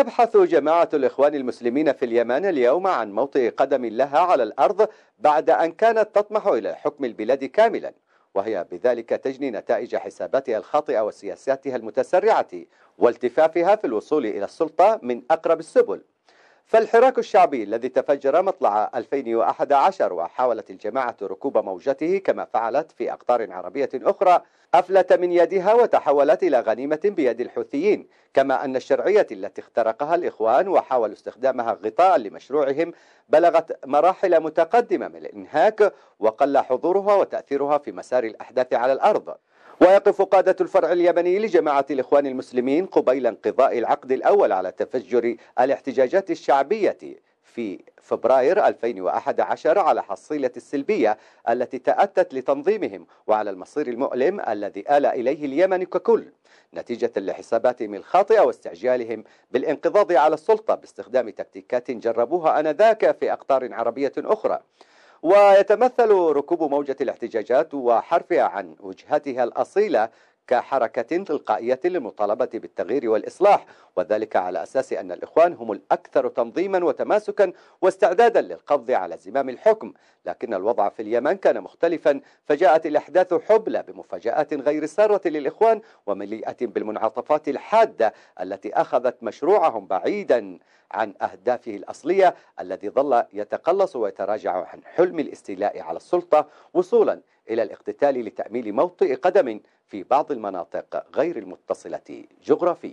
تبحث جماعة الإخوان المسلمين في اليمن اليوم عن موطئ قدم لها على الأرض بعد أن كانت تطمح إلى حكم البلاد كاملا وهي بذلك تجني نتائج حساباتها الخاطئة وسياساتها المتسرعة والتفافها في الوصول إلى السلطة من أقرب السبل فالحراك الشعبي الذي تفجر مطلع 2011 وحاولت الجماعة ركوب موجته كما فعلت في أقطار عربية أخرى أفلت من يدها وتحولت إلى غنيمة بيد الحوثيين كما أن الشرعية التي اخترقها الإخوان وحاولوا استخدامها غطاء لمشروعهم بلغت مراحل متقدمة من الإنهاك وقل حضورها وتأثيرها في مسار الأحداث على الأرض ويقف قادة الفرع اليمني لجماعة الإخوان المسلمين قبيل انقضاء العقد الأول على تفجر الاحتجاجات الشعبية في فبراير 2011 على حصيلة السلبية التي تأتت لتنظيمهم وعلى المصير المؤلم الذي آل إليه اليمن ككل نتيجة لحساباتهم الخاطئة واستعجالهم بالانقضاض على السلطة باستخدام تكتيكات جربوها آنذاك في أقطار عربية أخرى ويتمثل ركوب موجة الاحتجاجات وحرفها عن وجهتها الأصيلة كحركة تلقائية للمطالبة بالتغيير والإصلاح وذلك على أساس أن الإخوان هم الأكثر تنظيما وتماسكا واستعدادا للقبض على زمام الحكم لكن الوضع في اليمن كان مختلفا فجاءت الأحداث حبلى بمفاجآت غير سارة للإخوان ومليئة بالمنعطفات الحادة التي أخذت مشروعهم بعيدا عن أهدافه الأصلية الذي ظل يتقلص ويتراجع عن حلم الاستيلاء على السلطة وصولا إلى الاقتتال لتاميل موطئ قدم في بعض المناطق غير المتصلة جغرافيا